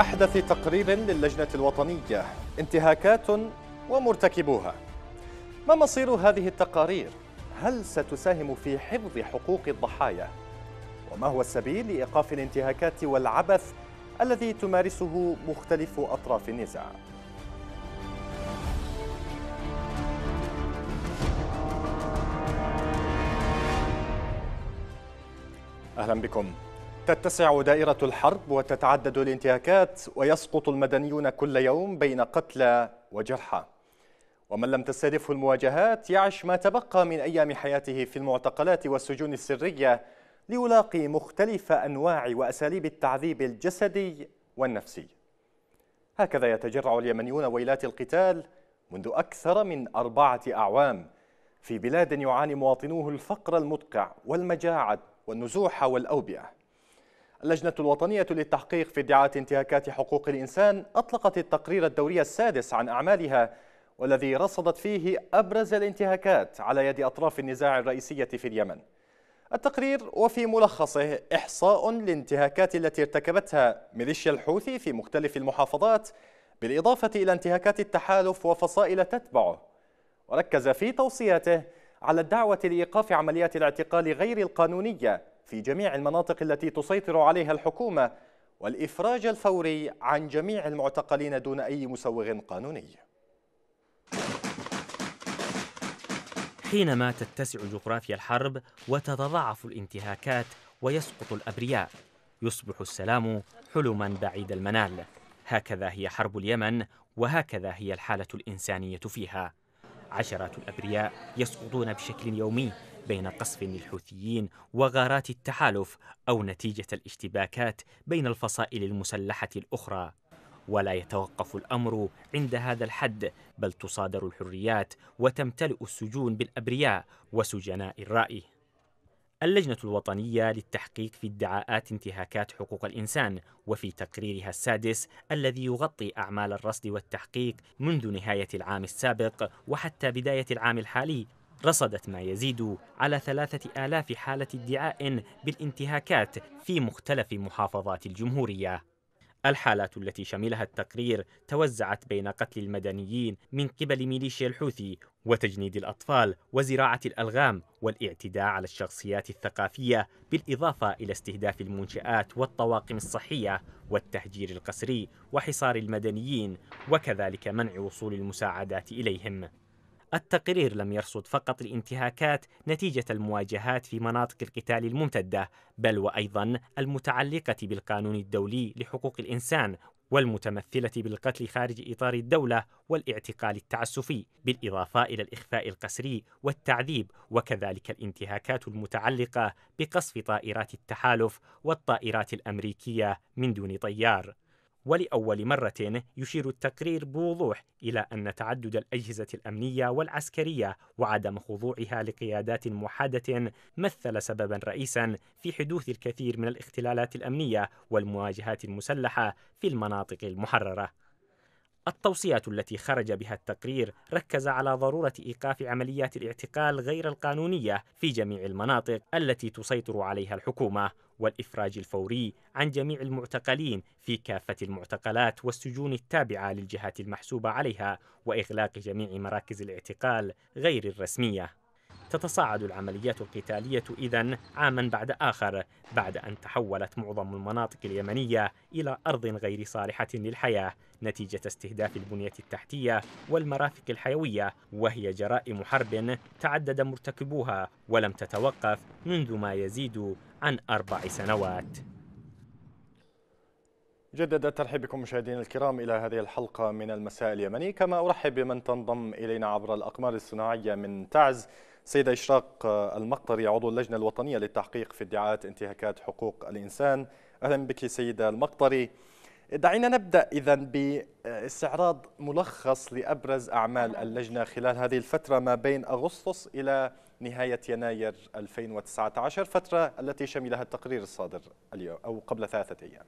أحدث تقرير للجنة الوطنية انتهاكات ومرتكبوها ما مصير هذه التقارير؟ هل ستساهم في حفظ حقوق الضحايا؟ وما هو السبيل لإيقاف الانتهاكات والعبث الذي تمارسه مختلف أطراف النزاع؟ أهلا بكم تتسع دائرة الحرب وتتعدد الانتهاكات ويسقط المدنيون كل يوم بين قتلى وجرحى ومن لم تستهدفه المواجهات يعش ما تبقى من أيام حياته في المعتقلات والسجون السرية ليلاقي مختلف أنواع وأساليب التعذيب الجسدي والنفسي هكذا يتجرع اليمنيون ويلات القتال منذ أكثر من أربعة أعوام في بلاد يعاني مواطنوه الفقر المدقع والمجاعة والنزوح والأوبئة اللجنة الوطنية للتحقيق في ادعاءات انتهاكات حقوق الإنسان أطلقت التقرير الدوري السادس عن أعمالها والذي رصدت فيه أبرز الانتهاكات على يد أطراف النزاع الرئيسية في اليمن التقرير وفي ملخصه إحصاء للانتهاكات التي ارتكبتها ميليشيا الحوثي في مختلف المحافظات بالإضافة إلى انتهاكات التحالف وفصائل تتبعه وركز في توصياته على الدعوة لإيقاف عمليات الاعتقال غير القانونية في جميع المناطق التي تسيطر عليها الحكومة والإفراج الفوري عن جميع المعتقلين دون أي مسوغ قانوني حينما تتسع جغرافيا الحرب وتتضاعف الانتهاكات ويسقط الأبرياء يصبح السلام حلما بعيد المنال هكذا هي حرب اليمن وهكذا هي الحالة الإنسانية فيها عشرات الأبرياء يسقطون بشكل يومي بين قصف الحوثيين وغارات التحالف أو نتيجة الاشتباكات بين الفصائل المسلحة الأخرى ولا يتوقف الامر عند هذا الحد بل تصادر الحريات وتمتلئ السجون بالابرياء وسجناء الراي اللجنه الوطنيه للتحقيق في ادعاءات انتهاكات حقوق الانسان وفي تقريرها السادس الذي يغطي اعمال الرصد والتحقيق منذ نهايه العام السابق وحتى بدايه العام الحالي رصدت ما يزيد على ثلاثة آلاف حالة ادعاء بالانتهاكات في مختلف محافظات الجمهورية الحالات التي شملها التقرير توزعت بين قتل المدنيين من قبل ميليشيا الحوثي وتجنيد الأطفال وزراعة الألغام والاعتداء على الشخصيات الثقافية بالإضافة إلى استهداف المنشآت والطواقم الصحية والتهجير القسري وحصار المدنيين وكذلك منع وصول المساعدات إليهم التقرير لم يرصد فقط الانتهاكات نتيجة المواجهات في مناطق القتال الممتدة، بل وأيضا المتعلقة بالقانون الدولي لحقوق الإنسان والمتمثلة بالقتل خارج إطار الدولة والاعتقال التعسفي، بالإضافة إلى الإخفاء القسري والتعذيب، وكذلك الانتهاكات المتعلقة بقصف طائرات التحالف والطائرات الأمريكية من دون طيار. ولأول مرة يشير التقرير بوضوح إلى أن تعدد الأجهزة الأمنية والعسكرية وعدم خضوعها لقيادات موحدة مثل سببا رئيسا في حدوث الكثير من الاختلالات الأمنية والمواجهات المسلحة في المناطق المحررة. التوصيات التي خرج بها التقرير ركز على ضرورة إيقاف عمليات الاعتقال غير القانونية في جميع المناطق التي تسيطر عليها الحكومة والإفراج الفوري عن جميع المعتقلين في كافة المعتقلات والسجون التابعة للجهات المحسوبة عليها وإغلاق جميع مراكز الاعتقال غير الرسمية تتصاعد العمليات القتالية إذا عاما بعد آخر بعد أن تحولت معظم المناطق اليمنية إلى أرض غير صالحة للحياة نتيجة استهداف البنية التحتية والمرافق الحيوية وهي جرائم حرب تعدد مرتكبوها ولم تتوقف منذ ما يزيد عن أربع سنوات جدد الترحيب بكم مشاهدينا الكرام إلى هذه الحلقة من المساء اليمني كما أرحب بمن تنضم إلينا عبر الأقمار الصناعية من تعز سيد إشراق آه، المقطري عضو اللجنة الوطنية للتحقيق في ادعاءات انتهاكات حقوق الإنسان أهلا بك سيدة المقطري دعينا نبدأ إذا باستعراض ملخص لأبرز أعمال اللجنة خلال هذه الفترة ما بين أغسطس إلى نهاية يناير 2019 فترة التي شملها التقرير الصادر اليوم أو قبل ثلاثة أيام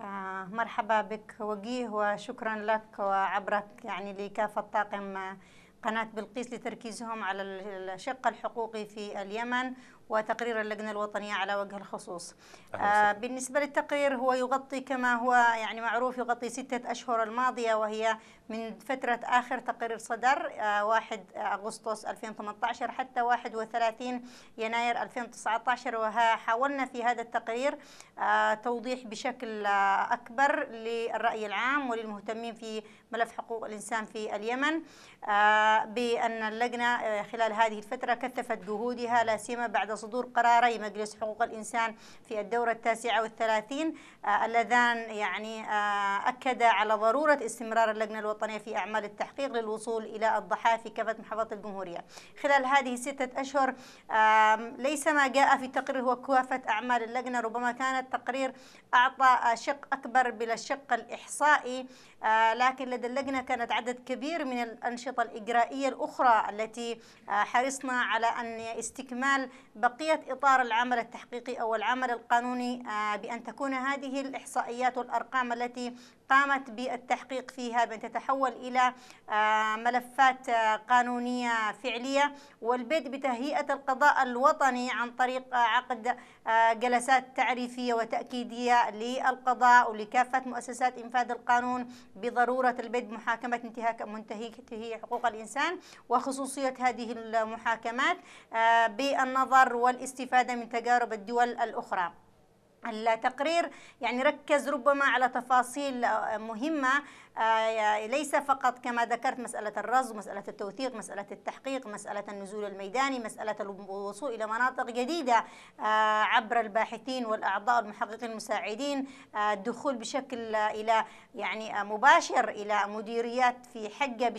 آه مرحبا بك وجيه وشكرا لك وعبرك يعني لكافة طاقم آه، قناة بلقيس لتركيزهم على الشق الحقوقي في اليمن وتقرير اللجنة الوطنية على وجه الخصوص آه بالنسبة للتقرير هو يغطي كما هو يعني معروف يغطي ستة أشهر الماضية وهي من فترة آخر تقرير صدر آه 1 أغسطس 2018 حتى 31 يناير 2019 وحاولنا في هذا التقرير آه توضيح بشكل آه، أكبر للرأي العام وللمهتمين في ملف حقوق الإنسان في اليمن آه، بأن اللجنة آه، خلال هذه الفترة كثفت جهودها لا سيما بعد صدور قراري مجلس حقوق الإنسان في الدورة التاسعة والثلاثين آه، اللذان يعني آه، أكد على ضرورة استمرار اللجنة الوطنية في أعمال التحقيق للوصول إلى الضحايا في كافة محافظات الجمهورية خلال هذه ستة أشهر ليس ما جاء في التقرير هو كافة أعمال اللجنة ربما كان التقرير أعطى شق أكبر بلا الشق الإحصائي آه، لكن لدى اللجنة كانت عدد كبير من الأنشطة الإجرائية الأخرى التي آه، حرصنا على أن استكمال بقية إطار العمل التحقيقي أو العمل القانوني آه، بأن تكون هذه الإحصائيات والأرقام التي قامت بالتحقيق فيها بأن تتحول إلى آه، ملفات آه، قانونية فعلية والبدء بتهيئة القضاء الوطني عن طريق آه، عقد جلسات تعريفية وتأكيدية للقضاء ولكافة مؤسسات إنفاذ القانون بضرورة البدء بمحاكمة انتهاك منتهي حقوق الإنسان وخصوصية هذه المحاكمات بالنظر والاستفادة من تجارب الدول الأخرى التقرير يعني ركز ربما على تفاصيل مهمة آه، ليس فقط كما ذكرت مسألة الرصد مسألة التوثيق مسألة التحقيق مسألة النزول الميداني مسألة الوصول إلى مناطق جديدة آه، عبر الباحثين والأعضاء والمحققين المساعدين آه، الدخول بشكل إلى يعني مباشر إلى مديريات في حجة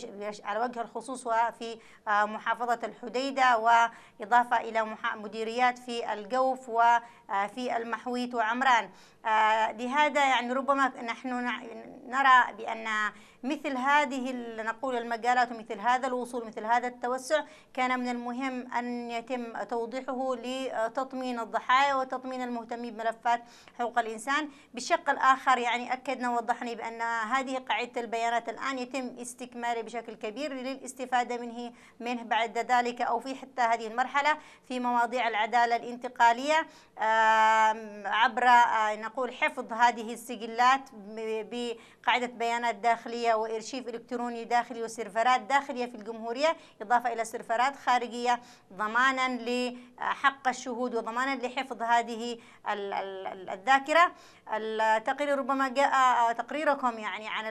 على وجه الخصوص وفي محافظة الحديدة وإضافة إلى مديريات في الجوف وفي المحويت وعمران لهذا يعني ربما نحن نرى بأن 啊。مثل هذه نقول المقالات ومثل هذا الوصول مثل هذا التوسع كان من المهم أن يتم توضيحه لتطمين الضحايا وتطمين المهتمين بملفات حقوق الإنسان بالشق الآخر يعني أكدنا ووضحنا بأن هذه قاعدة البيانات الآن يتم استكماله بشكل كبير للاستفادة منه منه بعد ذلك أو في حتى هذه المرحلة في مواضيع العدالة الانتقالية عبر آه، نقول حفظ هذه السجلات بقاعدة بيانات داخلية وإرشيف إلكتروني داخلي وسيرفرات داخلية في الجمهورية إضافة إلى سيرفرات خارجية ضمانا لحق الشهود وضمانا لحفظ هذه الذاكرة التقرير ربما جاء تقريركم يعني عن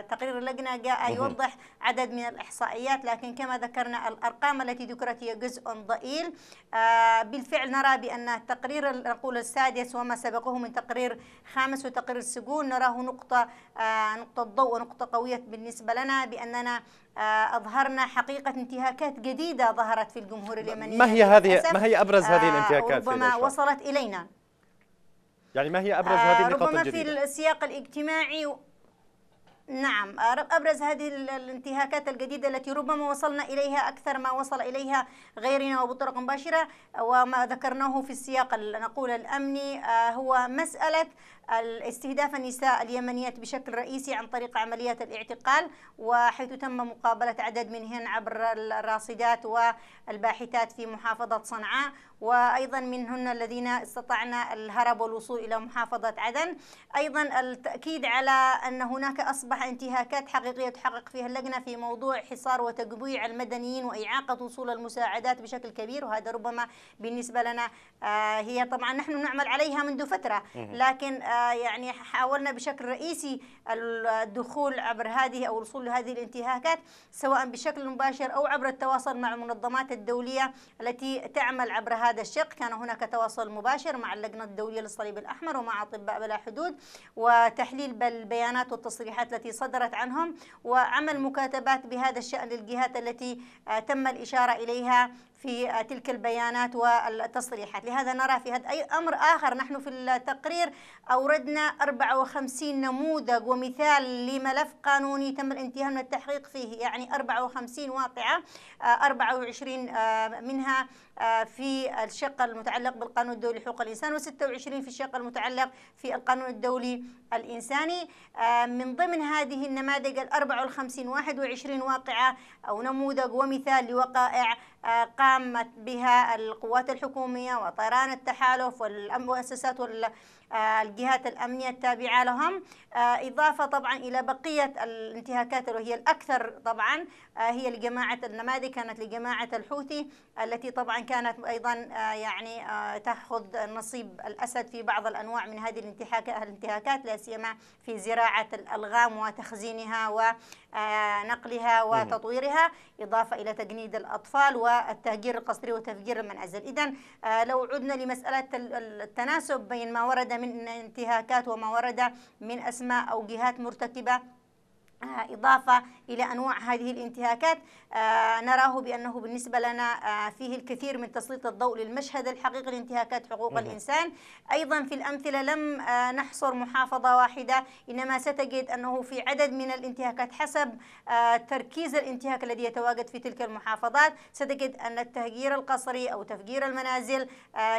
التقرير اللجنة جاء يوضح عدد من الإحصائيات لكن كما ذكرنا الأرقام التي ذكرت هي جزء ضئيل آه، بالفعل نرى بأن التقرير نقول السادس وما سبقه من تقرير خامس وتقرير سجون نراه نقطة آه، نقطة ضوء ونقطة قوية بالنسبة لنا بأننا آه، أظهرنا حقيقة انتهاكات جديدة ظهرت في الجمهور اليمني ما هي هذه ما هي أبرز هذه الانتهاكات ربما وصلت إلينا يعني ما هي ابرز هذه آه، النقاط ربما الجديدة؟ في السياق الاجتماعي و... نعم آه، ابرز هذه الانتهاكات الجديده التي ربما وصلنا اليها اكثر ما وصل اليها غيرنا وبطرق مباشره وما ذكرناه في السياق نقول الامني آه، هو مساله استهداف النساء اليمنيات بشكل رئيسي عن طريق عمليات الاعتقال وحيث تم مقابلة عدد منهن عبر الراصدات والباحثات في محافظة صنعاء وأيضا منهن الذين استطعنا الهرب والوصول إلى محافظة عدن أيضا التأكيد على أن هناك أصبح انتهاكات حقيقية تحقق فيها اللجنة في موضوع حصار وتقبيع المدنيين وإعاقة وصول المساعدات بشكل كبير وهذا ربما بالنسبة لنا آه، هي طبعا نحن نعمل عليها منذ فترة لكن آه، يعني حاولنا بشكل رئيسي الدخول عبر هذه أو الوصول لهذه الانتهاكات سواء بشكل مباشر أو عبر التواصل مع المنظمات الدولية التي تعمل عبر هذا الشق كان هناك تواصل مباشر مع اللجنة الدولية للصليب الأحمر ومع أطباء بلا حدود وتحليل البيانات والتصريحات التي صدرت عنهم وعمل مكاتبات بهذا الشأن للجهات التي آه، تم الإشارة إليها في تلك البيانات والتصريحات لهذا نرى في هذا أي أمر آخر نحن في التقرير أوردنا 54 نموذج ومثال لملف قانوني تم الانتهاء من التحقيق فيه يعني 54 واقعة 24 آه، آه، منها آه، في الشق المتعلق بالقانون الدولي لحقوق الإنسان و26 في الشق المتعلق في القانون الدولي الإنساني من ضمن هذه النماذج ال 54 21 واقعة أو نموذج ومثال لوقائع آه، قامت بها القوات الحكومية وطيران التحالف والمؤسسات والجهات آه، الأمنية التابعة لهم آه، إضافة طبعا إلى بقية الانتهاكات وهي الأكثر طبعا آه، هي لجماعة النماذج كانت لجماعة الحوثي التي طبعا كانت أيضا آه، يعني تأخذ نصيب الأسد في بعض الأنواع من هذه الانتهاكات لا سيما في زراعة الألغام وتخزينها ونقلها نعم. وتطويرها إضافة إلى تجنيد الأطفال والتهجير القسري وتفجير المنازل إذا لو عدنا لمسألة التناسب بين ما ورد من انتهاكات وما ورد من أسد اسماء أو جهات مرتكبة آه، إضافة إلى أنواع هذه الانتهاكات آه، نراه بأنه بالنسبة لنا آه، فيه الكثير من تسليط الضوء للمشهد الحقيقي لانتهاكات حقوق الإنسان أيضا في الأمثلة لم نحصر محافظة واحدة إنما ستجد أنه في عدد من الانتهاكات حسب تركيز الانتهاك الذي يتواجد في تلك المحافظات ستجد أن التهجير القصري أو تفجير المنازل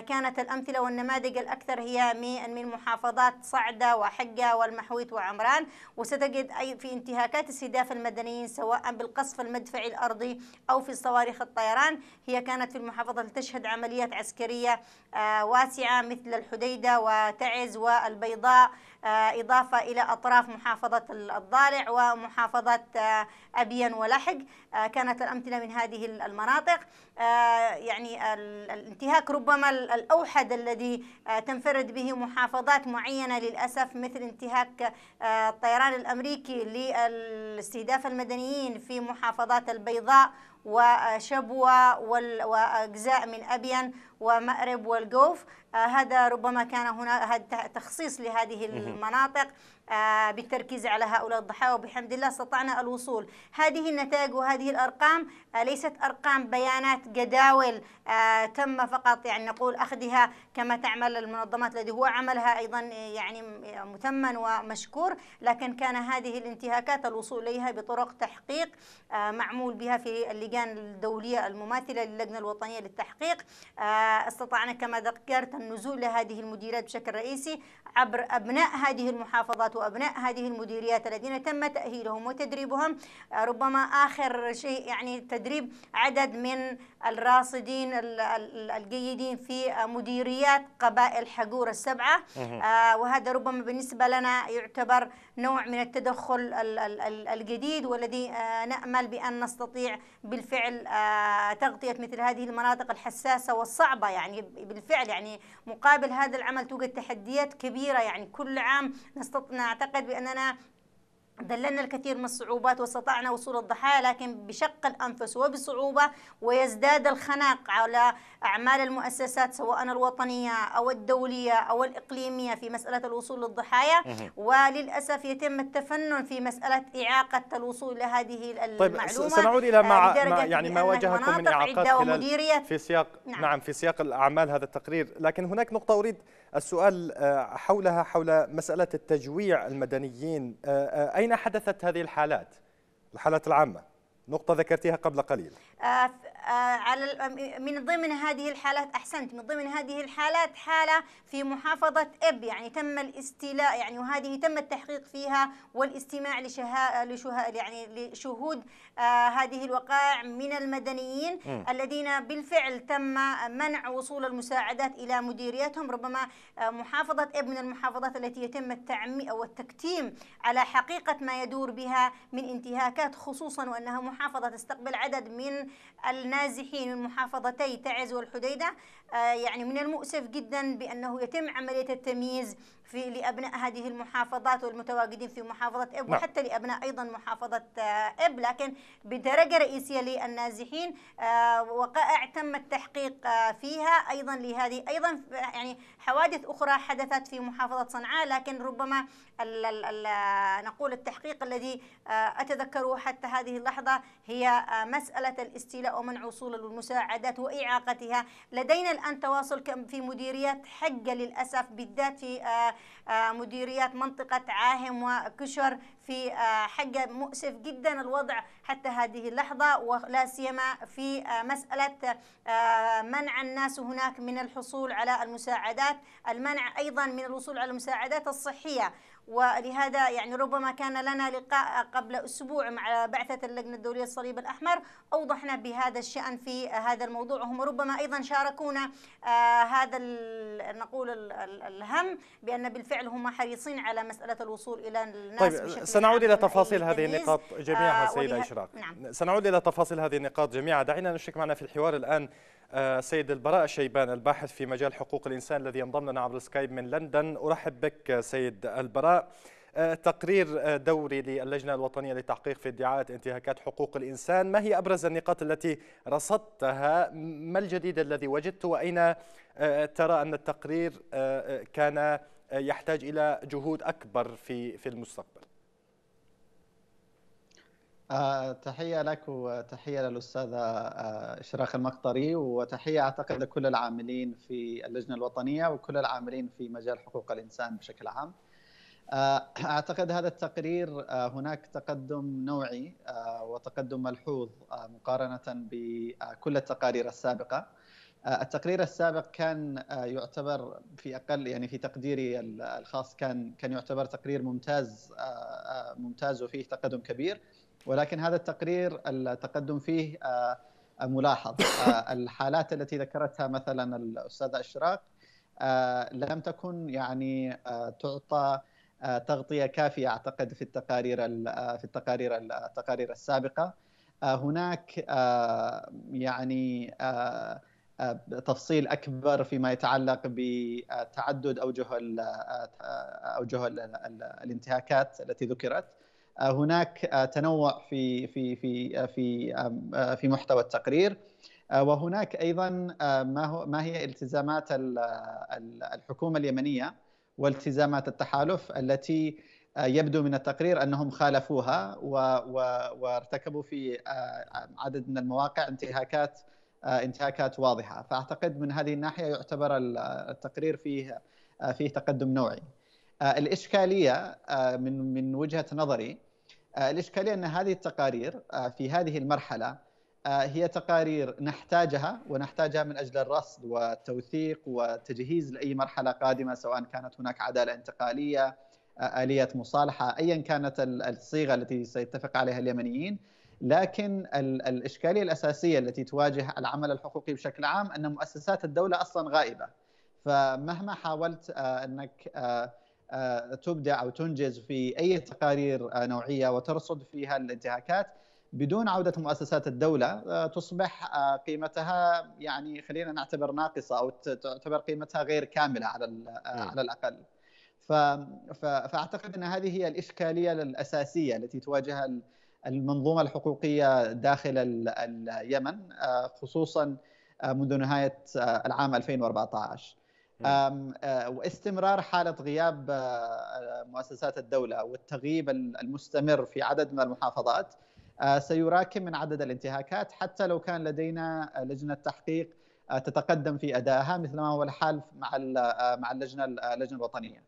كانت الأمثلة والنماذج الأكثر هي من محافظات صعدة وحقة والمحويت وعمران وستجد أي في انتهاكات انتهاكات استهداف المدنيين سواء بالقصف المدفعي الأرضي أو في صواريخ الطيران هي كانت في المحافظة تشهد عمليات عسكرية آه، واسعة مثل الحديدة وتعز والبيضاء آه، إضافة إلى أطراف محافظة الضالع ومحافظة آه، أبين ولحق كانت الأمثلة من هذه المناطق يعني الانتهاك ربما الأوحد الذي تنفرد به محافظات معينة للأسف مثل انتهاك الطيران الأمريكي لاستهداف المدنيين في محافظات البيضاء وشبوة وأجزاء من أبين ومأرب والجوف آه، هذا ربما كان هنا تخصيص لهذه المناطق آه، بالتركيز على هؤلاء الضحايا وبحمد الله استطعنا الوصول هذه النتائج وهذه الأرقام آه، ليست أرقام بيانات جداول آه، تم فقط يعني نقول أخذها كما تعمل المنظمات الذي هو عملها أيضا يعني مثمن ومشكور لكن كان هذه الانتهاكات الوصول إليها بطرق تحقيق آه، معمول بها في اللجان الدولية المماثلة للجنة الوطنية للتحقيق آه، استطعنا كما ذكرت النزول لهذه المديرات بشكل رئيسي عبر أبناء هذه المحافظات وأبناء هذه المديريات الذين تم تأهيلهم وتدريبهم ربما آخر شيء يعني تدريب عدد من الراصدين الجيدين في مديريات قبائل حقور السبعة آه، وهذا ربما بالنسبة لنا يعتبر نوع من التدخل الجديد والذي آه، نأمل بأن نستطيع بالفعل آه، تغطية مثل هذه المناطق الحساسة والصعبة يعني بالفعل يعني مقابل هذا العمل توجد تحديات كبيرة يعني كل عام نعتقد بأننا ذللنا الكثير من الصعوبات واستطعنا وصول الضحايا لكن بشق الأنفس وبصعوبة ويزداد الخناق على أعمال المؤسسات سواء الوطنية أو الدولية أو الإقليمية في مسألة الوصول للضحايا وللأسف يتم التفنن في مسألة إعاقة الوصول لهذه طيب، المعلومة طيب سنعود إلى آه، يعني ما يعني ما واجهكم من إعاقات خلال في سياق نعم. نعم في سياق الأعمال هذا التقرير لكن هناك نقطة أريد السؤال آه، حولها حول مسألة التجويع المدنيين آه، أين حدثت هذه الحالات الحالات العامة نقطة ذكرتها قبل قليل آه، آه، على إيه، من ضمن هذه الحالات احسنت من ضمن هذه الحالات حاله في محافظه اب يعني تم الاستيلاء يعني وهذه تم التحقيق فيها والاستماع لشها لشها يعني لشهود آه، هذه الوقائع من المدنيين م. الذين بالفعل تم منع وصول المساعدات الى مديريتهم ربما محافظه اب من المحافظات التي يتم التعمي او التكتيم على حقيقه ما يدور بها من انتهاكات خصوصا وانها محافظه تستقبل عدد من النازحين من محافظتي تعز والحديدة آه، يعني من المؤسف جدا بأنه يتم عملية التمييز في لأبناء هذه المحافظات والمتواجدين في محافظة إب نعم. وحتى لأبناء أيضا محافظة آه، إب لكن بدرجة رئيسية للنازحين آه، وقائع تم التحقيق فيها أيضا لهذه أيضا يعني حوادث أخرى حدثت في محافظة صنعاء لكن ربما الـ الـ الـ نقول التحقيق الذي أتذكره حتى هذه اللحظة هي مسألة الإسلام الاستيلاء ومنع وصول المساعدات وإعاقتها لدينا الآن تواصل في مديريات حقة للأسف بالذات في آه، آه، مديريات منطقة عاهم وكشر في حقة آه، مؤسف جدا الوضع حتى هذه اللحظة ولا سيما في مسألة منع الناس هناك من الحصول على المساعدات المنع أيضا من الوصول على المساعدات الصحية ولهذا يعني ربما كان لنا لقاء قبل أسبوع مع بعثة اللجنة الدولية الصليب الأحمر أوضحنا بهذا الشأن في هذا الموضوع وهم ربما أيضا شاركونا آه، هذا نقول الهم بأن بالفعل هم حريصين على مسألة الوصول إلى الناس طيب بشكل سنعود إلى تفاصيل هذه النقاط جميعها آه، سيدة إشراق نعم. سنعود إلى تفاصيل هذه النقاط جميعها دعينا نشرك معنا في الحوار الآن سيد البراء شيبان الباحث في مجال حقوق الإنسان الذي ينضم لنا عبر سكايب من لندن أرحب بك سيد البراء آه، تقرير آه، دوري للجنة الوطنية للتحقيق في ادعاءات انتهاكات حقوق الإنسان ما هي أبرز النقاط التي رصدتها ما الجديد الذي وجدت وأين آه، ترى أن التقرير كان يحتاج إلى جهود أكبر في في المستقبل آه، تحية لك وتحية للأستاذة آه، إشراق المقطري وتحية أعتقد لكل العاملين في اللجنة الوطنية وكل العاملين في مجال حقوق الإنسان بشكل عام آه، أعتقد هذا التقرير هناك تقدم نوعي وتقدم ملحوظ مقارنة بكل التقارير السابقة التقرير السابق كان يعتبر في اقل يعني في تقديري الخاص كان كان يعتبر تقرير ممتاز ممتاز وفيه تقدم كبير ولكن هذا التقرير التقدم فيه آه، ملاحظ آه، الحالات التي ذكرتها مثلا الاستاذه اشراق آه، لم تكن يعني تعطى تغطيه كافيه اعتقد في التقارير في التقارير التقارير السابقه هناك يعني تفصيل اكبر فيما يتعلق بتعدد اوجه اوجه الانتهاكات التي ذكرت آه، هناك آه، تنوع في في في آه، في في محتوى التقرير وهناك ايضا ما هو ما هي التزامات الحكومه اليمنيه والتزامات التحالف التي يبدو من التقرير انهم خالفوها وارتكبوا في عدد من المواقع انتهاكات انتهاكات واضحه فاعتقد من هذه الناحيه يعتبر التقرير فيه فيه تقدم نوعي الاشكاليه من من وجهه نظري الإشكالية آه، أن هذه التقارير آه، في هذه المرحلة آه، هي تقارير نحتاجها ونحتاجها من أجل الرصد والتوثيق والتجهيز لأي مرحلة قادمة سواء كانت هناك عدالة انتقالية آلية مصالحة أيا كانت الصيغة التي سيتفق عليها اليمنيين لكن الإشكالية الأساسية التي تواجه العمل الحقوقي بشكل عام أن مؤسسات الدولة أصلا غائبة فمهما حاولت أنك آه، تبدع او تنجز في اي تقارير آه، نوعيه وترصد فيها الانتهاكات بدون عوده مؤسسات الدوله آه، تصبح قيمتها يعني خلينا نعتبر ناقصه او تعتبر قيمتها غير كامله على إيه. على الاقل. فاعتقد ان هذه هي الاشكاليه الاساسيه التي تواجهها المنظومه الحقوقيه داخل اليمن خصوصا منذ نهايه العام 2014 آه، واستمرار حالة غياب آه، آه، مؤسسات الدولة والتغييب المستمر في عدد من المحافظات سيراكم من عدد الانتهاكات حتى لو كان لدينا لجنة تحقيق تتقدم في أدائها مثل ما هو الحال مع مع اللجنة اللجنة الوطنية.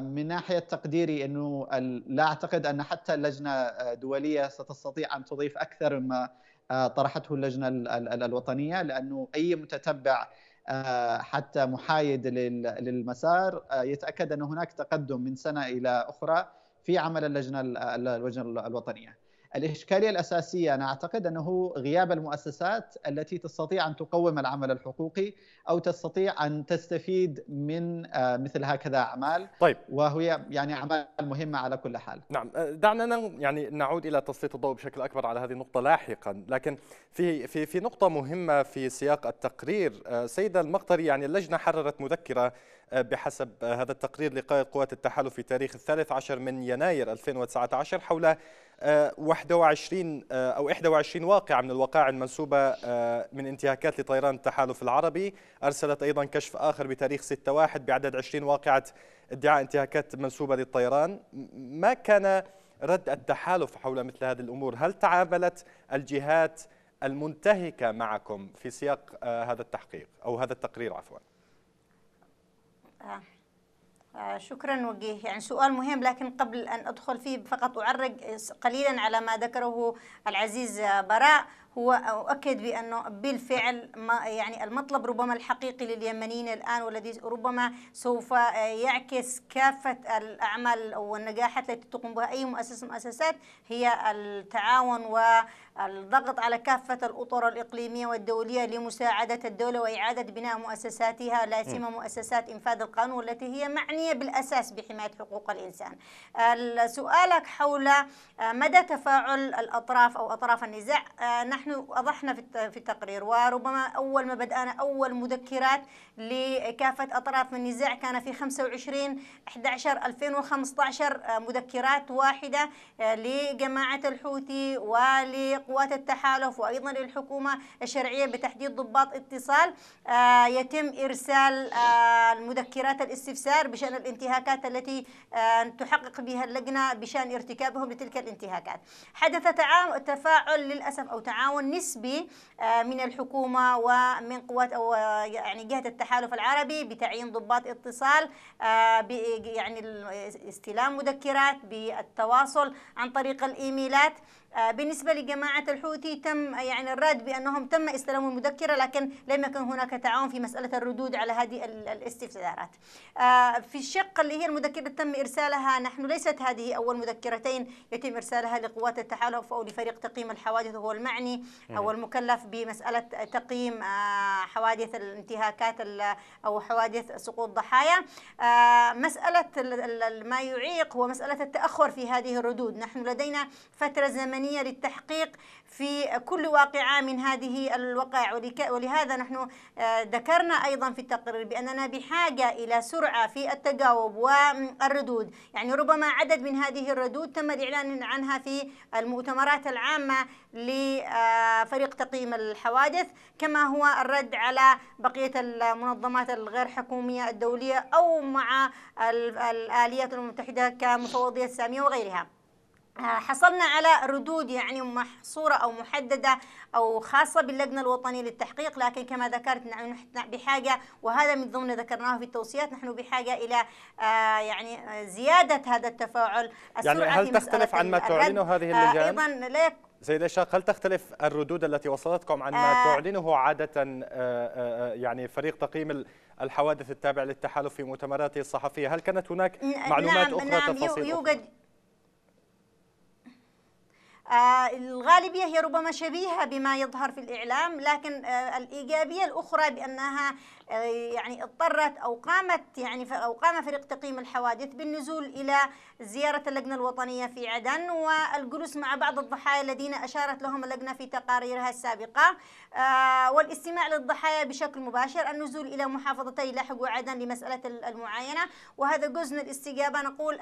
من ناحية تقديري أنه لا أعتقد أن حتى اللجنة دولية ستستطيع أن تضيف أكثر مما طرحته اللجنة الوطنية لأنه أي متتبع آه، حتى محايد للمسار آه، يتاكد ان هناك تقدم من سنه الى اخرى في عمل اللجنه اللجنه الوطنيه. الإشكالية الأساسية أنا أعتقد أنه غياب المؤسسات التي تستطيع أن تقوم العمل الحقوقي أو تستطيع أن تستفيد من آه، مثل هكذا أعمال طيب. وهي يعني أعمال مهمة على كل حال نعم آه، دعنا يعني نعود إلى تسليط الضوء بشكل أكبر على هذه النقطة لاحقا لكن في في في نقطة مهمة في سياق التقرير آه، سيدة المقتري يعني اللجنة حررت مذكرة بحسب هذا التقرير لقائد قوات التحالف في تاريخ الثالث عشر من يناير 2019 حول 21 آه، آه، أو 21 واقعة من الوقائع المنسوبة آه، من انتهاكات لطيران التحالف العربي أرسلت أيضا كشف آخر بتاريخ 6-1 بعدد 20 واقعة ادعاء انتهاكات منسوبة للطيران ما كان رد التحالف حول مثل هذه الأمور هل تعاملت الجهات المنتهكة معكم في سياق هذا التحقيق أو هذا التقرير عفوا آه، شكرا وجيه يعني سؤال مهم لكن قبل أن أدخل فيه فقط أعرج آه، قليلا على ما ذكره العزيز آه، براء هو أؤكد بأنه بالفعل ما يعني المطلب ربما الحقيقي لليمنيين الآن والذي ربما سوف يعكس كافة الأعمال والنجاحات التي تقوم بها أي مؤسسة مؤسسات هي التعاون والضغط على كافة الأطر الإقليمية والدولية لمساعدة الدولة وإعادة بناء مؤسساتها لا سيما مؤسسات إنفاذ القانون التي هي معنية بالأساس بحماية حقوق الإنسان سؤالك حول آه، مدى تفاعل الأطراف أو أطراف النزاع آه، نحن نحن أضحنا في التقرير وربما أول ما بدأنا أول مذكرات لكافة أطراف النزاع كان في 25 11 2015 مذكرات واحدة آه، لجماعة الحوثي ولقوات التحالف وأيضا للحكومة الشرعية بتحديد ضباط اتصال آه، يتم إرسال آه، المذكرات الاستفسار بشأن الانتهاكات التي تحقق بها اللجنة بشأن ارتكابهم لتلك الانتهاكات حدث تفاعل للأسف أو تعاون تعاون نسبي آه، من الحكومة ومن قوات أو آه، يعني جهة التحالف العربي بتعيين ضباط اتصال آه، يعني استلام مذكرات بالتواصل عن طريق الإيميلات آه، بالنسبة لجماعة الحوثي تم يعني الرد بأنهم تم استلام المذكرة لكن لم يكن هناك تعاون في مسألة الردود على هذه الاستفسارات آه، في الشق اللي هي المذكرة تم إرسالها نحن ليست هذه أول مذكرتين يتم إرسالها لقوات التحالف أو لفريق تقييم الحوادث هو المعني أو المكلف بمسألة تقييم آه، حوادث الانتهاكات أو حوادث سقوط ضحايا مسألة ما يعيق هو مسألة التأخر في هذه الردود نحن لدينا فترة زمنية الميدانية للتحقيق في كل واقعة من هذه الوقائع ولهذا نحن آه، ذكرنا أيضا في التقرير بأننا بحاجة إلى سرعة في التجاوب والردود يعني ربما عدد من هذه الردود تم الإعلان عنها في المؤتمرات العامة لفريق تقييم الحوادث كما هو الرد على بقية المنظمات الغير حكومية الدولية أو مع الآليات المتحدة كمفوضية السامية وغيرها آه، حصلنا على ردود يعني محصورة أو محددة أو خاصة باللجنة الوطنية للتحقيق لكن كما ذكرت نحن بحاجة وهذا من ضمن ذكرناه في التوصيات نحن بحاجة إلى آه، يعني آه، زيادة هذا التفاعل يعني هل تختلف عن ما تعلنه هذه اللجان؟ أيضا لا يك... سيد إشاق هل تختلف الردود التي وصلتكم عن ما تعلنه عادة يعني فريق تقييم الحوادث التابع للتحالف في مؤتمراته الصحفية هل كانت هناك معلومات نعم أخرى نعم تفاصيل يوجد أخرى؟ آه، الغالبية هي ربما شبيهة بما يظهر في الإعلام لكن آه، الإيجابية الأخرى بأنها آه، يعني اضطرت أو قامت يعني أو قام فريق تقييم الحوادث بالنزول إلى زيارة اللجنة الوطنية في عدن والجلوس مع بعض الضحايا الذين أشارت لهم اللجنة في تقاريرها السابقة آه، والاستماع للضحايا بشكل مباشر النزول إلى محافظتي لحق وعدن لمسألة المعاينة وهذا جزء من الاستجابة نقول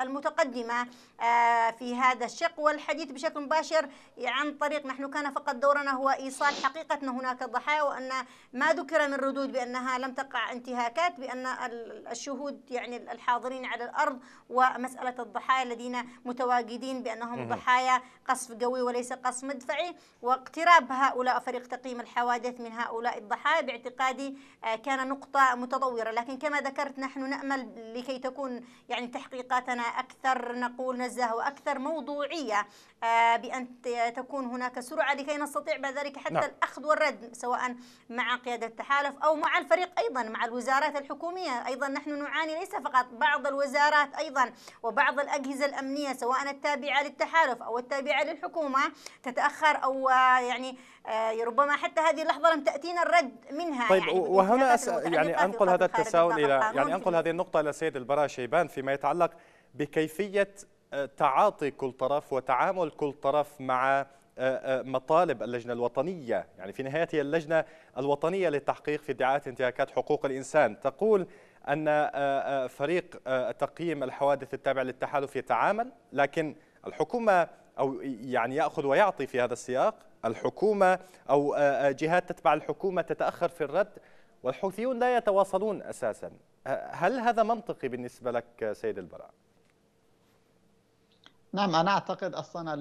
المتقدمة آه، في هذا الشق والحديث بشكل مباشر عن طريق نحن كان فقط دورنا هو إيصال حقيقة ان هناك ضحايا وأن ما ذكر من ردود الشهود بأنها لم تقع انتهاكات بأن الشهود يعني الحاضرين على الأرض ومسألة الضحايا الذين متواجدين بأنهم ضحايا قصف قوي وليس قصف مدفعي واقتراب هؤلاء فريق تقييم الحوادث من هؤلاء الضحايا باعتقادي آه، كان نقطة متطورة لكن كما ذكرت نحن نأمل لكي تكون يعني تحقيقاتنا أكثر نقول نزاهه وأكثر موضوعية آه، بأن تكون هناك سرعة لكي نستطيع بعد ذلك حتى نعم. الأخذ والرد سواء مع قيادة التحالف أو ومع الفريق أيضا مع الوزارات الحكومية أيضا نحن نعاني ليس فقط بعض الوزارات أيضا وبعض الأجهزة الأمنية سواء التابعة للتحالف أو التابعة للحكومة تتأخر أو آه، يعني آه، ربما حتى هذه اللحظة لم تأتينا الرد منها طيب يعني وهنا أس... يعني أنقل هذا التساؤل إلى يعني أنقل هذه النقطة إلى السيد البرا شيبان فيما يتعلق بكيفية آه، تعاطي كل طرف وتعامل كل طرف مع آه، آه، مطالب اللجنة الوطنية يعني في نهاية هي اللجنة الوطنية للتحقيق في ادعاءات انتهاكات حقوق الإنسان تقول أن آه، فريق تقييم الحوادث التابع للتحالف يتعامل لكن الحكومة أو يعني يأخذ ويعطي في هذا السياق الحكومة أو جهات تتبع الحكومة تتأخر في الرد والحوثيون لا يتواصلون أساسا هل هذا منطقي بالنسبة لك سيد البراء؟ نعم أنا أعتقد أصلا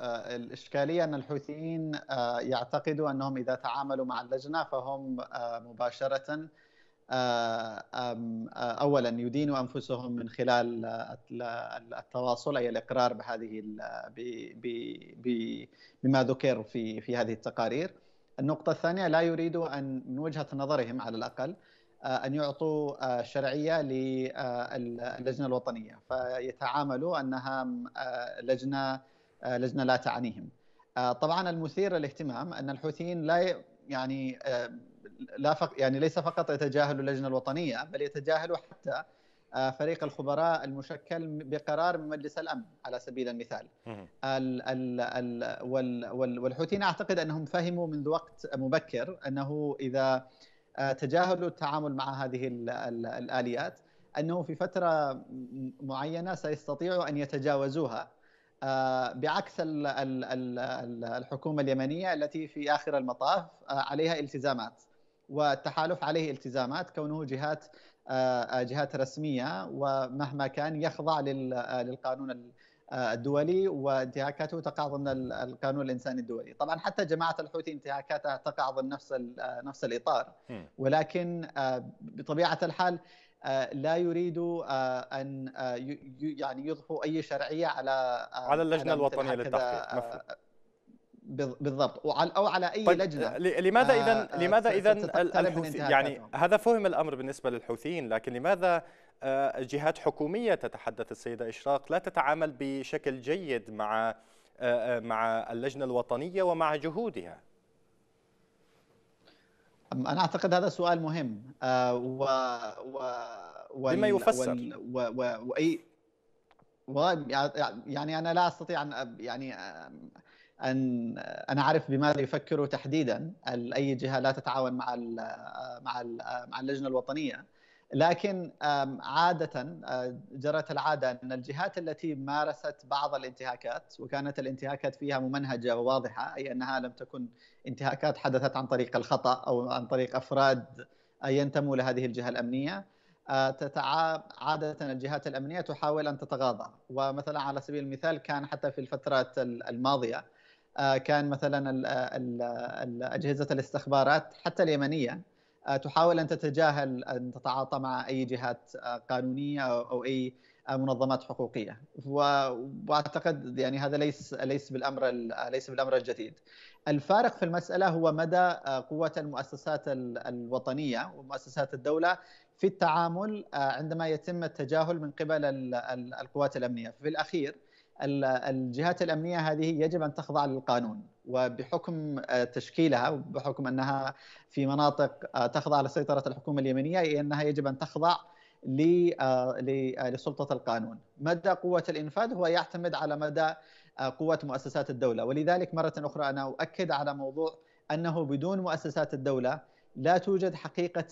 آه، الإشكالية أن الحوثيين آه، يعتقدوا أنهم إذا تعاملوا مع اللجنة فهم آه، مباشرة أولا يدينوا أنفسهم من خلال التواصل أي الإقرار بهذه بما ذكر في في هذه التقارير النقطة الثانية لا يريدوا أن من وجهة نظرهم على الأقل آه، ان يعطوا آه، شرعيه آه، للجنه الوطنيه فيتعاملوا انها لجنه لجنه لا تعنيهم. طبعا المثير للاهتمام ان الحوثيين لا يعني لا فق يعني ليس فقط يتجاهلوا اللجنه الوطنيه بل يتجاهلوا حتى فريق الخبراء المشكل بقرار من مجلس الامن على سبيل المثال. والحوثيين اعتقد انهم فهموا منذ وقت مبكر انه اذا آه، تجاهلوا التعامل مع هذه الآليات أنه في فترة معينة سيستطيعوا أن يتجاوزوها آه، بعكس الحكومة اليمنية التي في آخر المطاف آه، عليها التزامات والتحالف عليه التزامات كونه جهات جهات رسمية ومهما كان يخضع للقانون آه، الدولي وانتهاكاته تقع ضمن القانون الانساني الدولي، طبعا حتى جماعه الحوثي انتهاكاتها تقع ضمن نفس آه، نفس الاطار ولكن آه، بطبيعه الحال لا يريدوا ان يعني يضفوا اي شرعيه على على اللجنه الوطنيه للتحقيق بالضبط او على اي طيب لجنه لماذا اذا لماذا اذا الحوثي يعني هذا فهم الامر بالنسبه للحوثيين لكن لماذا آه، جهات حكومية تتحدث السيدة إشراق لا تتعامل بشكل جيد مع آه، آه، مع اللجنة الوطنية ومع جهودها أنا أعتقد هذا سؤال مهم و, و... وال... بما يفسر وال... و... و... وأي و... يعني أنا لا أستطيع أن يعني ان ان اعرف بماذا يفكر تحديدا اي جهه لا تتعاون مع مع مع اللجنه الوطنيه لكن عادة آه، جرت العادة أن الجهات التي مارست بعض الانتهاكات وكانت الانتهاكات فيها ممنهجة وواضحة أي أنها لم تكن انتهاكات حدثت عن طريق الخطأ أو عن طريق أفراد آه، ينتموا لهذه الجهة الأمنية آه، عادة الجهات الأمنية تحاول أن تتغاضى ومثلا على سبيل المثال كان حتى في الفترات الماضية كان مثلا أجهزة الاستخبارات حتى اليمنية آه، تحاول ان تتجاهل ان تتعاطى مع اي جهات آه، قانونيه او اي آه، منظمات حقوقيه واعتقد يعني هذا ليس ليس بالامر ليس بالامر الجديد. الفارق في المساله هو مدى قوه المؤسسات الوطنيه ومؤسسات الدوله في التعامل عندما يتم التجاهل من قبل القوات الامنيه، في الاخير الجهات الامنيه هذه يجب ان تخضع للقانون وبحكم آه، تشكيلها وبحكم انها في مناطق آه، تخضع لسيطره الحكومه اليمنيه انها يجب ان تخضع آه، لسلطه القانون. مدى قوه الانفاذ هو يعتمد على مدى قوه مؤسسات الدوله ولذلك مره اخرى انا اؤكد على موضوع انه بدون مؤسسات الدوله لا توجد حقيقه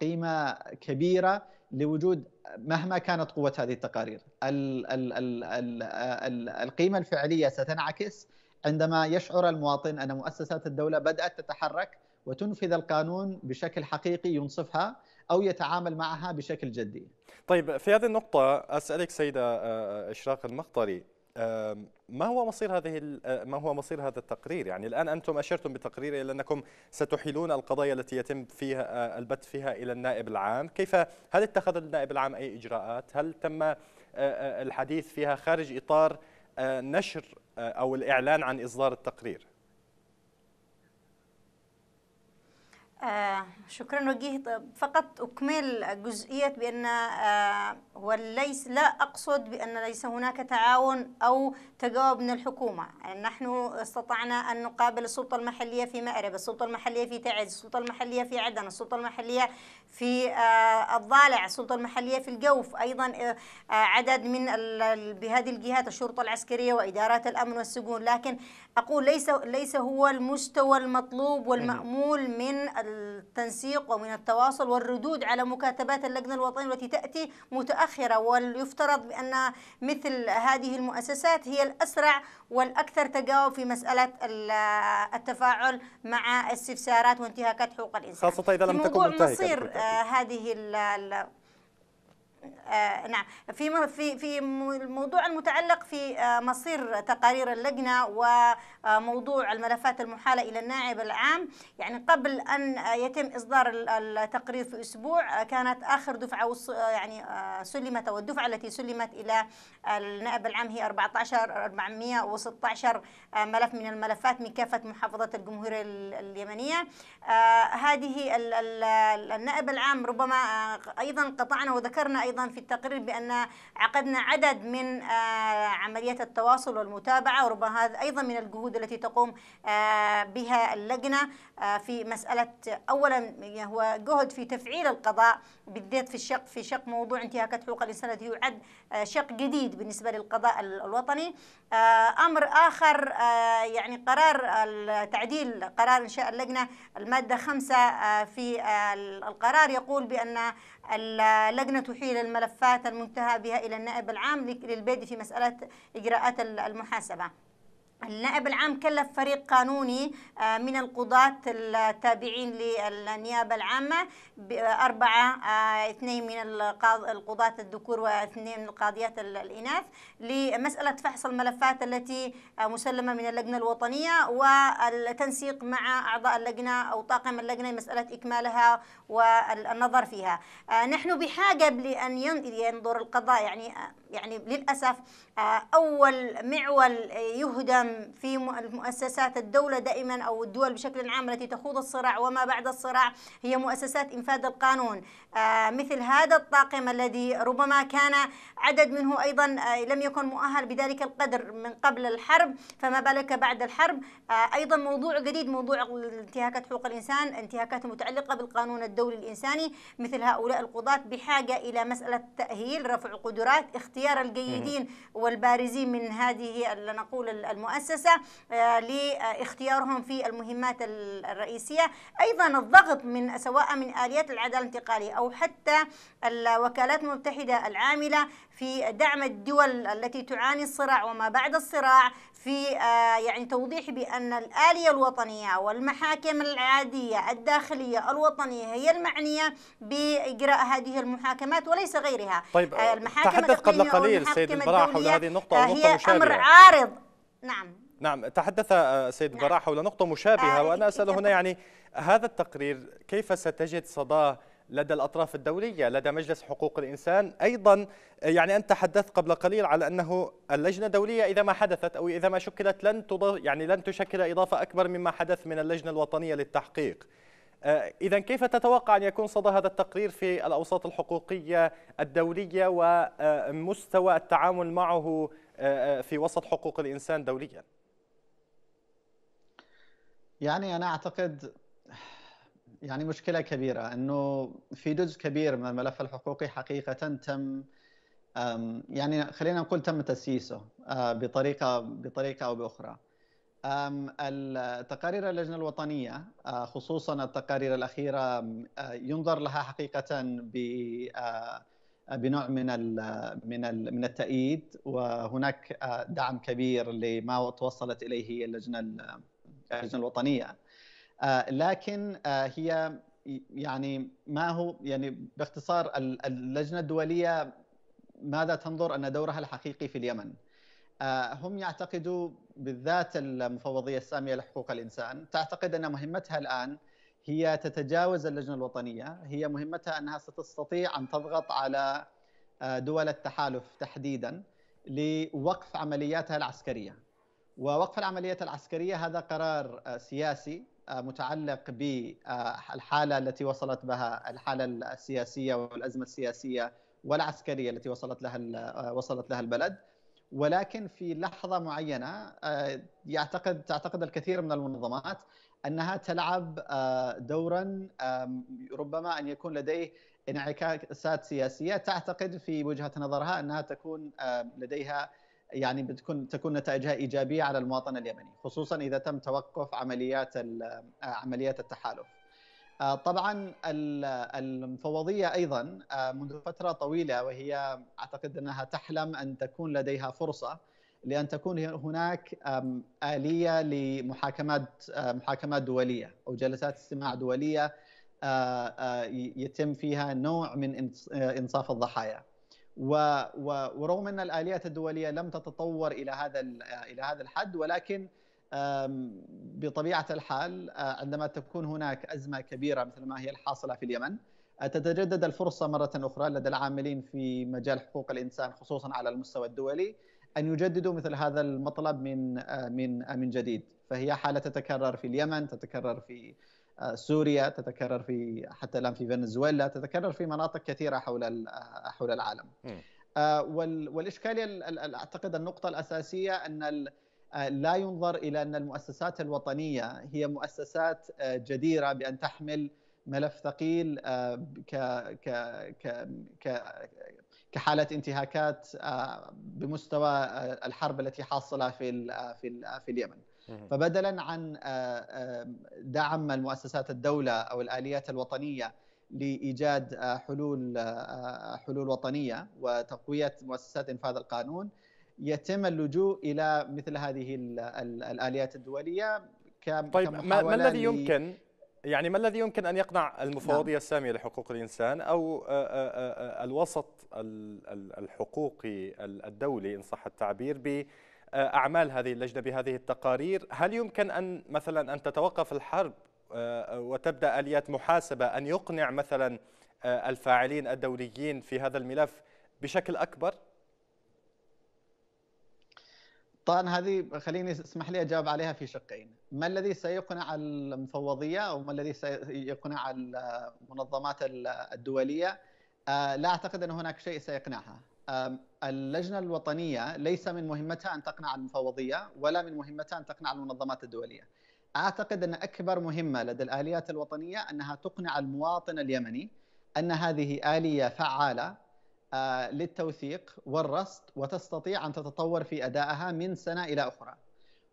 قيمه كبيره لوجود مهما كانت قوة هذه التقارير ال ال ال ال الـ القيمة الفعلية ستنعكس عندما يشعر المواطن أن مؤسسات الدولة بدأت تتحرك وتنفذ القانون بشكل حقيقي ينصفها أو يتعامل معها بشكل جدي طيب في هذه النقطة أسألك سيدة آه، آه، إشراق المقطري ما هو مصير هذه ما هو مصير هذا التقرير؟ يعني الان انتم اشرتم بتقرير الى انكم ستحيلون القضايا التي يتم فيها البت فيها الى النائب العام، كيف هل اتخذ النائب العام اي اجراءات؟ هل تم الحديث فيها خارج اطار نشر او الاعلان عن اصدار التقرير؟ آه شكرا وجيه فقط أكمل جزئية بأن آه وليس لا أقصد بأن ليس هناك تعاون أو تجاوب من الحكومة يعني نحن استطعنا أن نقابل السلطة المحلية في مأرب السلطة المحلية في تعز السلطة المحلية في عدن السلطة المحلية في آه الضالع السلطة المحلية في الجوف أيضا آه عدد من بهذه الجهات الشرطة العسكرية وإدارات الأمن والسجون لكن أقول ليس ليس هو المستوى المطلوب والمأمول من التنسيق ومن التواصل والردود على مكاتبات اللجنة الوطنية التي تأتي متأخرة ويفترض بأن مثل هذه المؤسسات هي الأسرع والأكثر تجاوب في مسألة التفاعل مع استفسارات وانتهاكات حقوق الإنسان خاصة إذا لم تكن مصير آه، هذه آه نعم في في في الموضوع المتعلق في آه، مصير تقارير اللجنه وموضوع آه، الملفات المحاله الى النائب العام يعني قبل ان آه، يتم اصدار التقرير في اسبوع كانت اخر دفعه يعني سلمت او الدفعه التي سلمت الى النائب العام هي 14 416 ملف من الملفات من كافه محافظات الجمهوريه اليمنيه هذه النائب العام ربما ايضا قطعنا وذكرنا ايضا أيضا في التقرير بأن عقدنا عدد من آه، عمليات التواصل والمتابعة وربما هذا أيضا من الجهود التي تقوم آه، بها اللجنة آه، في مسألة أولا هو جهد في تفعيل القضاء بالذات في الشق في شق موضوع انتهاكات حقوق الإنسان الذي يعد شق جديد بالنسبة للقضاء الوطني آه، امر اخر آه، يعني قرار تعديل قرار انشاء اللجنه الماده خمسه آه، في القرار يقول بان اللجنه تحيل الملفات المنتهى بها الى النائب العام للبيد في مساله اجراءات المحاسبه النائب العام كلف فريق قانوني آه، من القضاة التابعين للنيابة العامة آه، أربعة آه، اثنين من القضاة الذكور واثنين من القاضيات الإناث لمسألة فحص الملفات التي مسلمة من اللجنة الوطنية والتنسيق مع أعضاء اللجنة أو طاقم اللجنة لمسألة إكمالها والنظر فيها نحن بحاجة لأن ينظر القضاء يعني يعني للأسف آه، أول معول يهدم في مؤسسات الدولة دائما أو الدول بشكل عام التي تخوض الصراع وما بعد الصراع هي مؤسسات إنفاذ القانون آه، مثل هذا الطاقم الذي ربما كان عدد منه أيضا آه، لم يكن مؤهل بذلك القدر من قبل الحرب فما بالك بعد الحرب أيضا موضوع جديد موضوع انتهاكات حقوق الإنسان انتهاكات متعلقة بالقانون الدولي الإنساني مثل هؤلاء القضاة بحاجة إلى مسألة تأهيل رفع قدرات اختيار اختيار الجيدين والبارزين من هذه لنقول المؤسسة آه، لاختيارهم في المهمات الرئيسية أيضا الضغط من سواء من آليات العدالة الانتقالية أو حتى الوكالات المتحدة العاملة في دعم الدول التي تعاني الصراع وما بعد الصراع في آه، يعني توضيح بأن الآلية الوطنية والمحاكم العادية الداخلية الوطنية هي المعنية بإجراء هذه المحاكمات وليس غيرها طيب آه، المحاكم تحدث قبل قليل سيد البراء حول هذه النقطة أو نقطة مشابهة أمر عارض نعم نعم تحدث آه، سيد نعم. نعم. حول نقطة مشابهة آه وأنا أسأل هنا يعني هذا التقرير كيف ستجد صداه لدى الأطراف الدولية لدى مجلس حقوق الإنسان أيضا يعني أنت تحدثت قبل قليل على أنه اللجنة الدولية إذا ما حدثت أو إذا ما شكلت لن يعني لن تشكل إضافة أكبر مما حدث من اللجنة الوطنية للتحقيق آه، إذا كيف تتوقع أن يكون صدى هذا التقرير في الأوساط الحقوقية الدولية ومستوى التعامل معه آه، في وسط حقوق الإنسان دوليا؟ يعني أنا أعتقد يعني مشكلة كبيرة أنه في جزء كبير من الملف الحقوقي حقيقة تم يعني خلينا نقول تم تسييسه آه، بطريقة بطريقة أو بأخرى تقارير اللجنة الوطنية آه، خصوصا التقارير الأخيرة آه، ينظر لها حقيقة آه، بنوع من من من التأييد وهناك دعم كبير لما توصلت إليه اللجنة اللجنة الوطنية لكن هي يعني ما هو يعني باختصار اللجنة الدولية ماذا تنظر أن دورها الحقيقي في اليمن هم يعتقدوا بالذات المفوضيه الساميه لحقوق الانسان تعتقد ان مهمتها الان هي تتجاوز اللجنه الوطنيه، هي مهمتها انها ستستطيع ان تضغط على آه، دول التحالف تحديدا لوقف عملياتها العسكريه. ووقف العمليات العسكريه هذا قرار آه، سياسي آه، متعلق بالحاله التي وصلت بها الحاله السياسيه والازمه السياسيه والعسكريه التي وصلت لها وصلت لها البلد ولكن في لحظه معينه آه، يعتقد تعتقد الكثير من المنظمات انها تلعب آه، دورا ربما ان يكون لديه انعكاسات سياسيه تعتقد في وجهه نظرها انها تكون لديها يعني بتكون تكون نتائجها ايجابيه على المواطن اليمني خصوصا اذا تم توقف عمليات آه، عمليات التحالف آه، طبعا المفوضية أيضا آه، منذ فترة طويلة وهي أعتقد أنها تحلم أن تكون لديها فرصة لأن تكون هناك آلية لمحاكمات آه، محاكمات دولية أو جلسات استماع دولية يتم فيها نوع من إنصاف الضحايا ورغم أن الآليات الدولية لم تتطور إلى هذا إلى هذا الحد ولكن بطبيعه الحال آه، عندما تكون هناك ازمه كبيره مثل ما هي الحاصله في اليمن آه، تتجدد الفرصه مره اخرى لدى العاملين في مجال حقوق الانسان خصوصا على المستوى الدولي ان يجددوا مثل هذا المطلب من آه، من من جديد فهي حاله تتكرر في اليمن تتكرر في سوريا تتكرر في حتى الان في فنزويلا تتكرر في مناطق كثيره حول حول العالم والاشكاليه اعتقد النقطه الاساسيه ان آه، لا ينظر الى ان المؤسسات الوطنيه هي مؤسسات آه، جديره بان تحمل ملف ثقيل آه، ك ك ك كحاله انتهاكات بمستوى الحرب التي حاصله في في في اليمن. فبدلا عن دعم المؤسسات الدوله او الاليات الوطنيه لايجاد حلول حلول وطنيه وتقويه مؤسسات انفاذ القانون، يتم اللجوء الى مثل هذه الاليات الدوليه طيب ما الذي يمكن يعني ما الذي يمكن ان يقنع المفوضيه نعم. الساميه لحقوق الانسان او الوسط الحقوقي الدولي ان صح التعبير ب اعمال هذه اللجنه بهذه التقارير هل يمكن ان مثلا ان تتوقف الحرب وتبدا اليات محاسبه ان يقنع مثلا الفاعلين الدوليين في هذا الملف بشكل اكبر طبعا هذه خليني اسمح لي اجاوب عليها في شقين ما الذي سيقنع المفوضيه او ما الذي سيقنع المنظمات الدوليه آه، لا اعتقد ان هناك شيء سيقنعها اللجنه الوطنيه ليس من مهمتها ان تقنع المفوضيه ولا من مهمتها ان تقنع المنظمات الدوليه اعتقد ان اكبر مهمه لدى الاليات الوطنيه انها تقنع المواطن اليمني ان هذه اليه فعاله آه، للتوثيق والرصد وتستطيع أن تتطور في أدائها من سنة إلى أخرى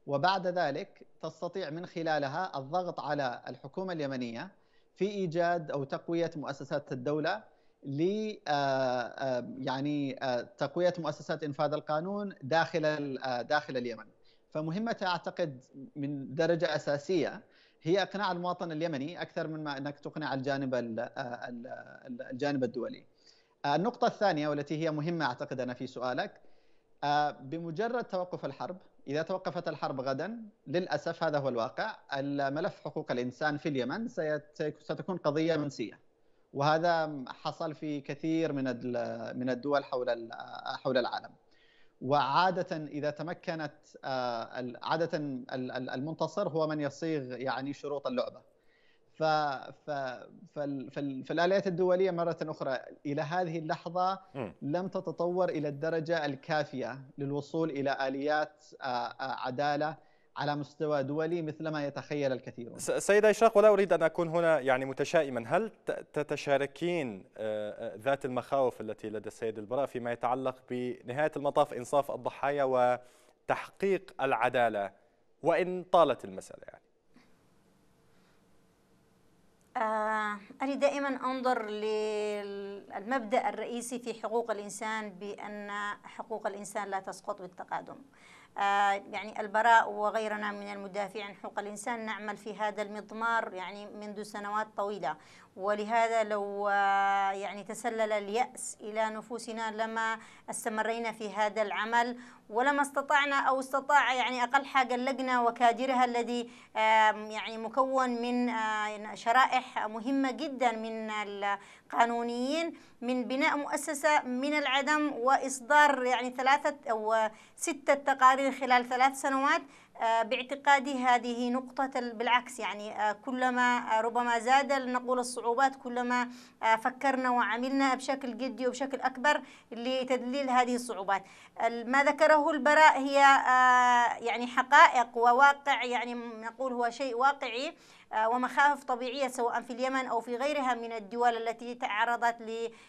وبعد ذلك تستطيع من خلالها الضغط على الحكومة اليمنية في إيجاد أو تقوية مؤسسات الدولة ل آه، آه، يعني تقوية مؤسسات إنفاذ القانون داخل داخل اليمن فمهمتها أعتقد من درجة أساسية هي إقناع المواطن اليمني أكثر من ما أنك تقنع الجانب الجانب الدولي آه، النقطة الثانية والتي هي مهمة أعتقد أنا في سؤالك آه، بمجرد توقف الحرب إذا توقفت الحرب غدا للأسف هذا هو الواقع الملف حقوق الإنسان في اليمن ستكون قضية منسية وهذا حصل في كثير من من الدول حول حول العالم وعادة إذا تمكنت آه، عادة المنتصر هو من يصيغ يعني شروط اللعبة ف... ف... فالآليات الدولية مرة أخرى إلى هذه اللحظة لم تتطور إلى الدرجة الكافية للوصول إلى آليات عدالة على مستوى دولي مثلما يتخيل الكثيرون سيدة إشراق ولا أريد أن أكون هنا يعني متشائما هل تتشاركين ذات المخاوف التي لدى السيد البراء فيما يتعلق بنهاية المطاف إنصاف الضحايا وتحقيق العدالة وإن طالت المسألة يعني أنا آه، دائما أنظر للمبدأ الرئيسي في حقوق الإنسان بأن حقوق الإنسان لا تسقط بالتقادم آه، يعني البراء وغيرنا من المدافعين عن حقوق الإنسان نعمل في هذا المضمار يعني منذ سنوات طويلة ولهذا لو آه، يعني تسلل اليأس إلى نفوسنا لما استمرينا في هذا العمل ولما استطعنا أو استطاع يعني أقل حاجة اللجنة وكادرها الذي يعني مكون من آه، شرائح مهمة جدا من القانونيين من بناء مؤسسة من العدم وإصدار يعني ثلاثة أو ستة تقارير خلال ثلاث سنوات آه، باعتقادي هذه نقطة بالعكس يعني آه، كلما آه، ربما زاد نقول الصعوبات كلما فكرنا وعملنا بشكل جدي وبشكل أكبر لتذليل هذه الصعوبات ما ذكره البراء هي يعني حقائق وواقع يعني نقول هو شيء واقعي آه، ومخاوف طبيعية سواء في اليمن أو في غيرها من الدول التي تعرضت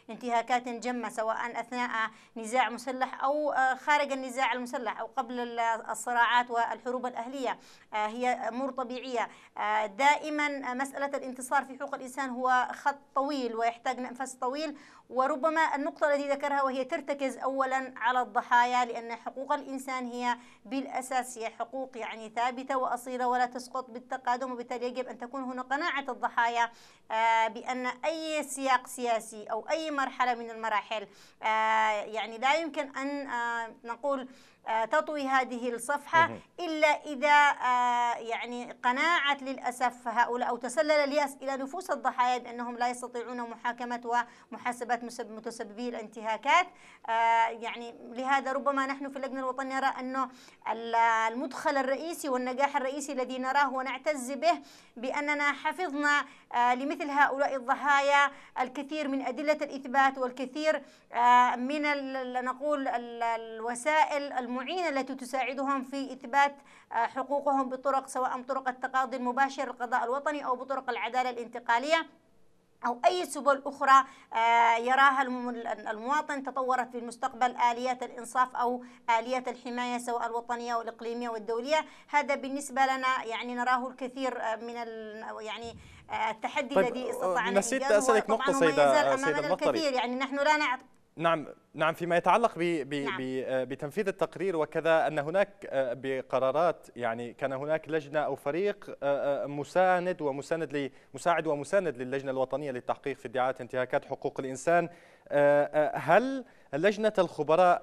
لانتهاكات جمة سواء أثناء نزاع مسلح أو آه، خارج النزاع المسلح أو قبل الصراعات والحروب الأهلية آه، هي أمور طبيعية دائما مسألة الانتصار في حقوق الإنسان هو خط طويل ويحتاج نفس طويل وربما النقطة التي ذكرها وهي ترتكز أولا على الضحايا لأن حقوق الإنسان هي بالأساس هي حقوق يعني ثابتة وأصيلة ولا تسقط بالتقادم وبالتالي يجب أن تكون هنا قناعة الضحايا آه، بأن أي سياق سياسي أو أي مرحلة من المراحل آه، يعني لا يمكن أن آه، نقول آه، تطوي هذه الصفحة إلا إذا آه، يعني قناعة للأسف هؤلاء أو تسلل اليأس إلى نفوس الضحايا بأنهم لا يستطيعون محاكمة ومحاسبة متسببي الانتهاكات آه، يعني لهذا ربما نحن في اللجنة الوطنية نرى أنه المدخل الرئيسي والنجاح الرئيسي الذي نراه ونعتز به بأننا حفظنا آه، لمثل هؤلاء الضحايا الكثير من أدلة الإثبات والكثير آه، من نقول الوسائل المعينة التي تساعدهم في إثبات آه، حقوقهم بطرق سواء طرق التقاضي المباشر القضاء الوطني أو بطرق العدالة الانتقالية أو أي سبل أخرى يراها المواطن تطورت في المستقبل آليات الإنصاف أو آليات الحماية سواء الوطنية والإقليمية والدولية هذا بالنسبة لنا يعني نراه الكثير من يعني التحدي طيب الذي آه، استطعنا نسيت اسالك نقطه سيده آه، سيده المطري يعني نحن لا نعطي نعم نعم فيما يتعلق ب ب نعم. آه، بتنفيذ التقرير وكذا ان هناك بقرارات يعني كان هناك لجنه او فريق مساند ومساند مساعد ومساند للجنه الوطنيه للتحقيق في ادعاءات انتهاكات حقوق الانسان هل لجنه الخبراء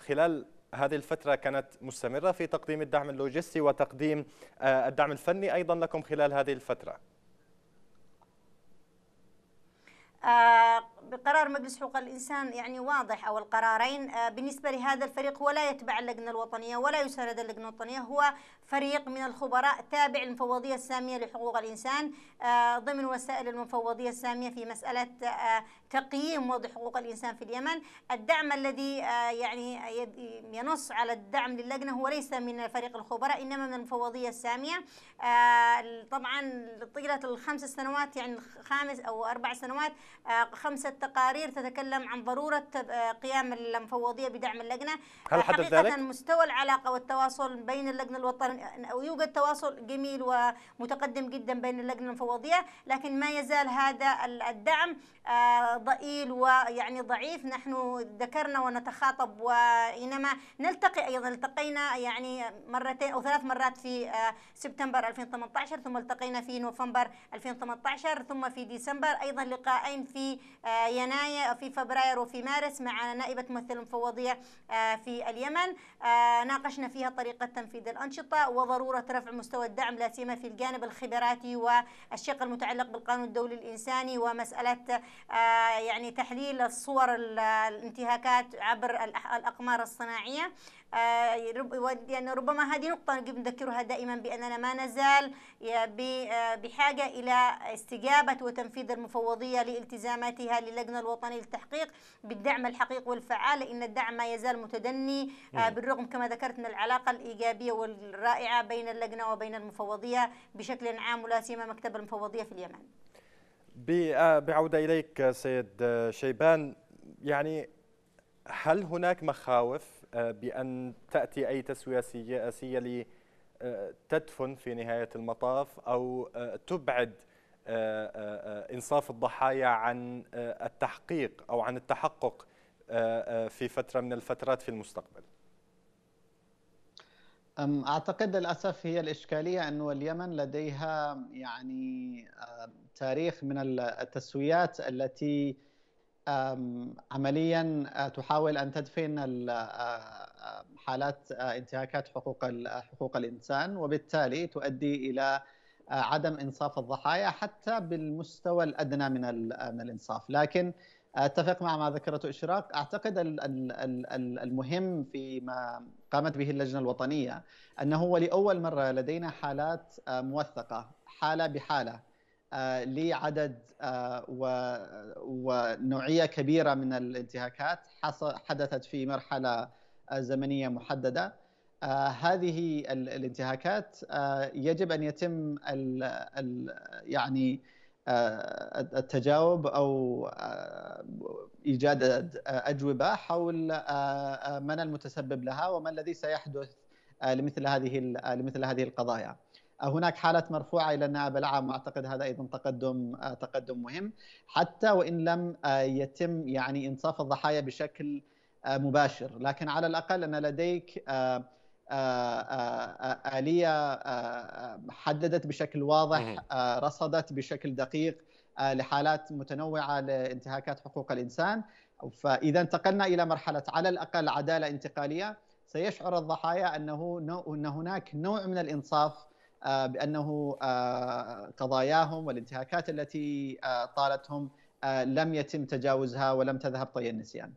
خلال هذه الفترة كانت مستمرة في تقديم الدعم اللوجستي وتقديم الدعم الفني أيضا لكم خلال هذه الفترة uh, بقرار مجلس حقوق الإنسان يعني واضح أو القرارين آه، بالنسبة لهذا الفريق ولا يتبع اللجنة الوطنية ولا يساند اللجنة الوطنية هو فريق من الخبراء تابع للمفوضية السامية لحقوق الإنسان آه، ضمن وسائل المفوضية السامية في مسألة آه، تقييم وضع حقوق الإنسان في اليمن الدعم الذي يعني ينص على الدعم للجنة هو ليس من فريق الخبراء إنما من المفوضية السامية طبعا طيلة الخمس سنوات يعني خامس أو أربع سنوات خمسة التقارير تتكلم عن ضرورة آه، قيام المفوضية بدعم اللجنة هل آه، حدث حقيقة ذلك؟ مستوى العلاقة والتواصل بين اللجنة الوطنية ويوجد تواصل جميل ومتقدم جدا بين اللجنة المفوضية لكن ما يزال هذا الدعم آه، ضئيل ويعني ضعيف نحن ذكرنا ونتخاطب وإنما نلتقي أيضا التقينا يعني مرتين أو ثلاث مرات في سبتمبر 2018 ثم التقينا في نوفمبر 2018 ثم في ديسمبر أيضا لقاءين في يناير في فبراير وفي مارس مع نائبة ممثل المفوضية آه، في اليمن آه، ناقشنا فيها طريقة تنفيذ الأنشطة وضرورة رفع مستوى الدعم لا سيما في الجانب الخبراتي والشق المتعلق بالقانون الدولي الإنساني ومسألة آه، يعني تحليل الصور الانتهاكات عبر الأقمار الصناعية يعني ربما هذه نقطة نذكرها دائما بأننا ما نزال آه، بحاجة إلى استجابة وتنفيذ المفوضية لالتزاماتها للجنة الوطنية للتحقيق بالدعم الحقيقي والفعال لأن الدعم ما يزال متدني آه، بالرغم كما ذكرت من العلاقة الإيجابية والرائعة بين اللجنة وبين المفوضية بشكل عام ولا سيما مكتب المفوضية في اليمن بعودة إليك سيد شيبان يعني هل هناك مخاوف آه، بأن تأتي أي تسوية سياسية آه، لتدفن في نهاية المطاف أو آه، تبعد إنصاف الضحايا عن التحقيق أو عن التحقق في فترة من الفترات في المستقبل أعتقد للأسف هي الإشكالية أنه اليمن لديها يعني تاريخ من التسويات التي عمليا آه، تحاول ان تدفن آه، آه، حالات انتهاكات حقوق حقوق الانسان وبالتالي تؤدي الى عدم انصاف الضحايا حتى بالمستوى الادنى من من الانصاف لكن اتفق مع ما ذكرته اشراق اعتقد المهم فيما قامت به اللجنه الوطنيه انه لاول مره لدينا حالات موثقه حاله بحاله آه، لعدد آه، ونوعيه كبيره من الانتهاكات حدثت في مرحله آه، زمنيه محدده هذه الانتهاكات يجب ان يتم يعني التجاوب او ايجاد اجوبه حول من المتسبب لها وما الذي سيحدث لمثل هذه لمثل هذه القضايا. هناك حالات مرفوعه الى النائب العام واعتقد هذا ايضا تقدم آه، تقدم مهم حتى وان لم آه، يتم يعني انصاف الضحايا بشكل آه، مباشر لكن على الاقل ان لديك اليه حددت بشكل واضح رصدت بشكل دقيق لحالات متنوعه لانتهاكات حقوق الانسان فاذا انتقلنا الى مرحله على الاقل عداله انتقاليه سيشعر الضحايا انه ان هناك نوع من الانصاف آه، بانه آه، قضاياهم والانتهاكات التي آه، طالتهم لم يتم تجاوزها ولم تذهب طي النسيان.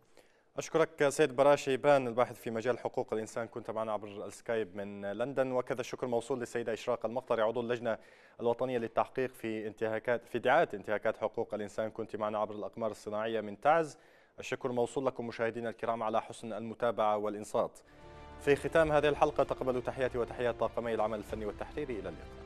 اشكرك سيد براشي بان الباحث في مجال حقوق الانسان كنت معنا عبر السكايب من لندن وكذا الشكر موصول للسيده اشراق المقطري عضو اللجنه الوطنيه للتحقيق في انتهاكات في دعايه انتهاكات حقوق الانسان كنت معنا عبر الاقمار الصناعيه من تعز الشكر موصول لكم مشاهدينا الكرام على حسن المتابعه والانصات في ختام هذه الحلقة تقبلوا تحياتي وتحيات طاقمي العمل الفني والتحريري إلى اللقاء